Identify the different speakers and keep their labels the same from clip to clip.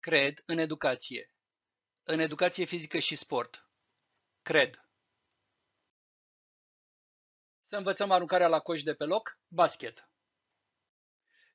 Speaker 1: Cred în educație. În educație fizică și sport. Cred. Să învățăm aruncarea la coș de pe loc, basket.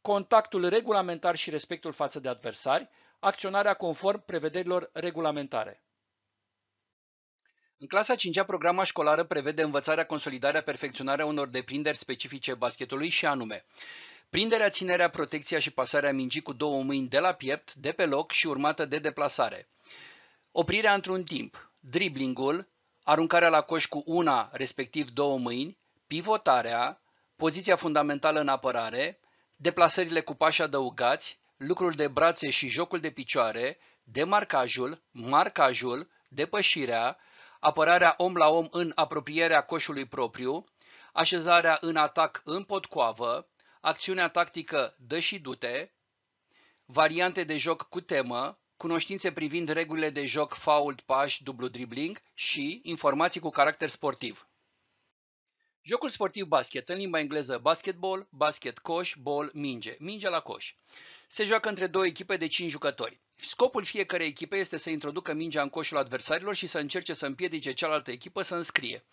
Speaker 1: contactul regulamentar și respectul față de adversari, acționarea conform prevederilor regulamentare. În clasa 5 -a, programa școlară prevede învățarea, consolidarea, perfecționarea unor deprinderi specifice baschetului și anume prinderea, ținerea, protecția și pasarea mingii cu două mâini de la piept, de pe loc și urmată de deplasare, oprirea într-un timp, driblingul, aruncarea la coș cu una, respectiv două mâini, pivotarea, poziția fundamentală în apărare, deplasările cu pași adăugați, lucrul de brațe și jocul de picioare, demarcajul, marcajul, depășirea, apărarea om la om în apropierea coșului propriu, așezarea în atac în potcoavă, acțiunea tactică dă și dute, variante de joc cu temă, cunoștințe privind regulile de joc fault, pași, dublu dribling și informații cu caracter sportiv. Jocul sportiv basket, în limba engleză basketball, basket coș, ball, minge, minge la coș. Se joacă între două echipe de 5 jucători. Scopul fiecarei echipe este să introducă mingea în coșul adversarilor și să încerce să împiedice cealaltă echipă să înscrie.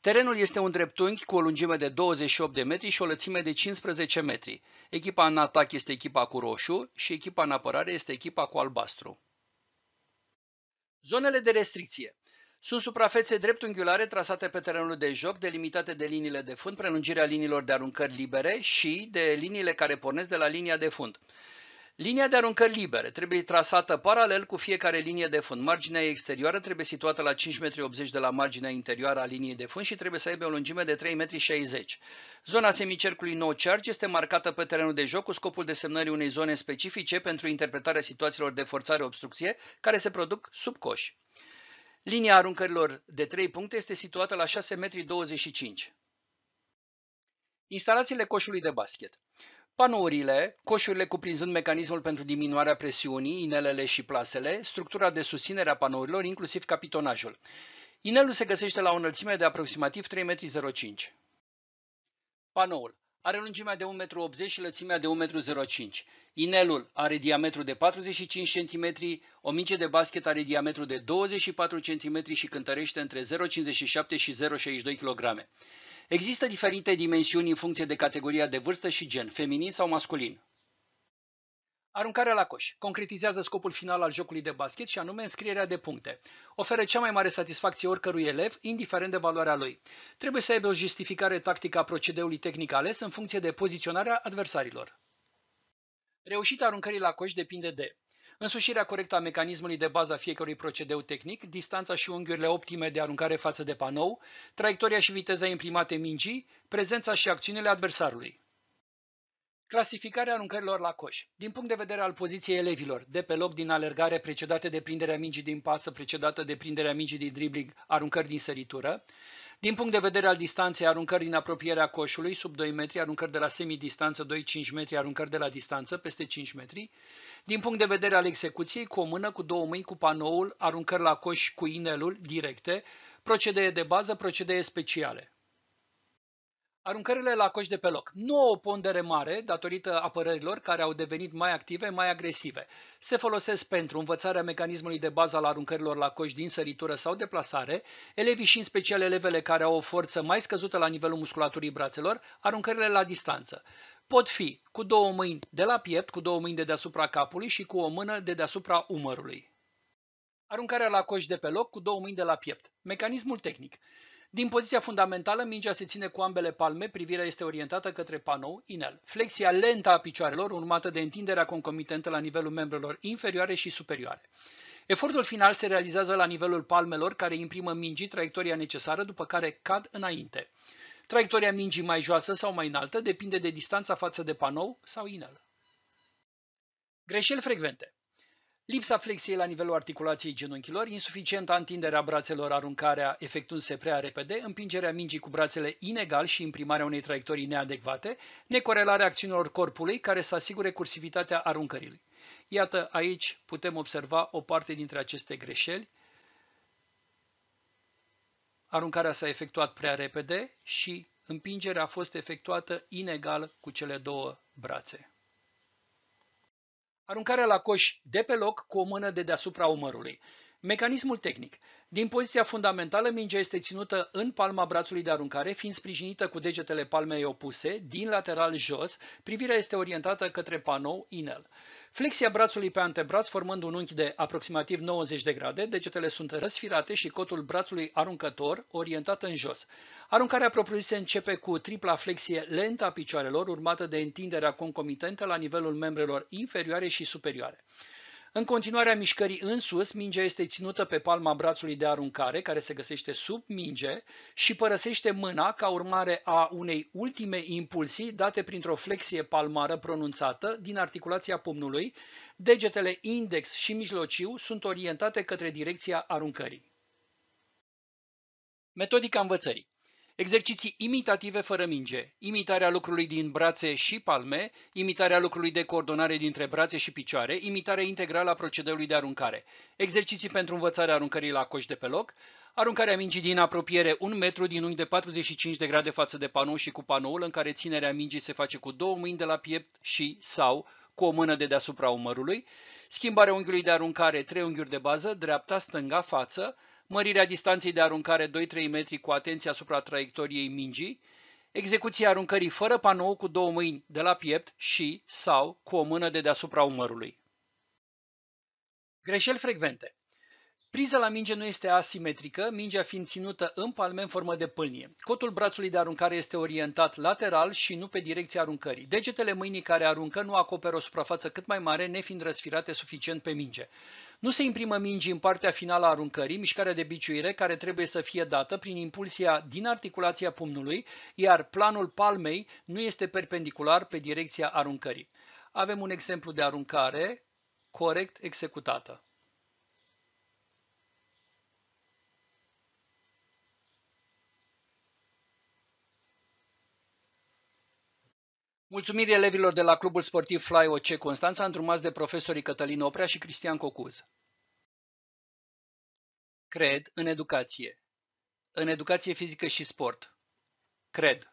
Speaker 1: Terenul este un dreptunghi cu o lungime de 28 de metri și o lățime de 15 metri. Echipa în atac este echipa cu roșu și echipa în apărare este echipa cu albastru. Zonele de restricție. Sunt suprafețe dreptunghiulare trasate pe terenul de joc, delimitate de liniile de fund, prelungirea liniilor de aruncări libere și de liniile care pornesc de la linia de fund. Linia de aruncări libere trebuie trasată paralel cu fiecare linie de fund. Marginea exterioară trebuie situată la 5,80 m de la marginea interioară a liniei de fund și trebuie să aibă o lungime de 3,60 m. Zona semicercului no charge este marcată pe terenul de joc cu scopul desemnării unei zone specifice pentru interpretarea situațiilor de forțare-obstrucție care se produc sub coș. Linia aruncărilor de 3 puncte este situată la 6,25 m. Instalațiile coșului de basket. Panourile, coșurile cuprinzând mecanismul pentru diminuarea presiunii, inelele și plasele, structura de susținere a panourilor, inclusiv capitonajul. Inelul se găsește la o înălțime de aproximativ 3,05 m. Panoul are lungimea de 1,80 m și lățimea de 1,05 m. Inelul are diametru de 45 cm, o minge de basket are diametru de 24 cm și cântărește între 0,57 și 0,62 kg. Există diferite dimensiuni în funcție de categoria de vârstă și gen, feminin sau masculin. Aruncarea la coș concretizează scopul final al jocului de basket și anume înscrierea de puncte. Oferă cea mai mare satisfacție oricărui elev, indiferent de valoarea lui. Trebuie să aibă o justificare tactică a procedeului tehnic ales în funcție de poziționarea adversarilor. Reușita aruncării la coș depinde de însușirea corectă a mecanismului de bază a fiecărui procedeu tehnic, distanța și unghiurile optime de aruncare față de panou, traiectoria și viteza imprimate mingii, prezența și acțiunile adversarului. Clasificarea aruncărilor la coș. Din punct de vedere al poziției elevilor, de pe loc din alergare precedate de prinderea mingii din pasă, precedată de prinderea mingii din dribling, aruncări din săritură, din punct de vedere al distanței, aruncări din apropierea coșului, sub 2 metri, aruncări de la semidistanță, 2-5 metri, aruncări de la distanță, peste 5 metri. Din punct de vedere al execuției, cu o mână, cu două mâini, cu panoul, aruncări la coș cu inelul, directe, procedee de bază, procedee speciale aruncările la coș de pe loc. Nu o pondere mare datorită apărărilor care au devenit mai active, mai agresive. Se folosesc pentru învățarea mecanismului de bază al aruncărilor la coș din săritură sau deplasare, elevii și în special elevele care au o forță mai scăzută la nivelul musculaturii brațelor, aruncările la distanță. Pot fi cu două mâini de la piept, cu două mâini de deasupra capului și cu o mână de deasupra umărului. Aruncarea la coș de pe loc cu două mâini de la piept. Mecanismul tehnic. Din poziția fundamentală, mingea se ține cu ambele palme, privirea este orientată către panou, inel. Flexia lentă a picioarelor, urmată de întinderea concomitentă la nivelul membrelor inferioare și superioare. Efortul final se realizează la nivelul palmelor, care imprimă mingii traiectoria necesară, după care cad înainte. Traiectoria mingii mai joasă sau mai înaltă depinde de distanța față de panou sau inel. Greșeli frecvente lipsa flexiei la nivelul articulației genunchilor, insuficienta întinderea brațelor, aruncarea efectuându-se prea repede, împingerea mingii cu brațele inegal și imprimarea unei traiectorii neadecvate, necorelarea acțiunilor corpului care să asigure cursivitatea aruncărilor. Iată, aici putem observa o parte dintre aceste greșeli. Aruncarea s-a efectuat prea repede și împingerea a fost efectuată inegal cu cele două brațe. Aruncarea la coș de pe loc cu o mână de deasupra umărului. Mecanismul tehnic. Din poziția fundamentală, mingea este ținută în palma brațului de aruncare, fiind sprijinită cu degetele palmei opuse, din lateral jos, privirea este orientată către panou inel. Flexia brațului pe antebraț formând un unchi de aproximativ 90 de grade, degetele sunt răsfirate și cotul brațului aruncător orientat în jos. Aruncarea propriu se începe cu tripla flexie lentă a picioarelor, urmată de întinderea concomitentă la nivelul membrelor inferioare și superioare. În continuarea mișcării în sus, mingea este ținută pe palma brațului de aruncare, care se găsește sub minge, și părăsește mâna ca urmare a unei ultime impulsii date printr-o flexie palmară pronunțată din articulația pumnului. Degetele index și mijlociu sunt orientate către direcția aruncării. Metodica învățării Exerciții imitative fără minge, imitarea lucrului din brațe și palme, imitarea lucrului de coordonare dintre brațe și picioare, imitarea integrală a procedeului de aruncare, exerciții pentru învățarea aruncării la coș de pe loc, aruncarea mingii din apropiere 1 metru din unghi de 45 de grade față de panou și cu panoul în care ținerea mingii se face cu două mâini de la piept și sau cu o mână de deasupra umărului, schimbarea unghiului de aruncare trei unghiuri de bază, dreapta, stânga, față, mărirea distanței de aruncare 2-3 metri cu atenție asupra traiectoriei mingii, execuția aruncării fără panou cu două mâini de la piept și sau cu o mână de deasupra umărului. Greșeli frecvente Priza la minge nu este asimetrică, mingea fiind ținută în palme în formă de pâlnie. Cotul brațului de aruncare este orientat lateral și nu pe direcția aruncării. Degetele mâinii care aruncă nu acoperă o suprafață cât mai mare, nefiind răsfirate suficient pe minge. Nu se imprimă mingi în partea finală a aruncării, mișcarea de biciuire care trebuie să fie dată prin impulsia din articulația pumnului, iar planul palmei nu este perpendicular pe direcția aruncării. Avem un exemplu de aruncare corect executată. Mulțumiri elevilor de la Clubul Sportiv Fly OC Constanța, întrumați de profesorii Cătălin Oprea și Cristian Cocuz. Cred în educație. În educație fizică și sport. Cred.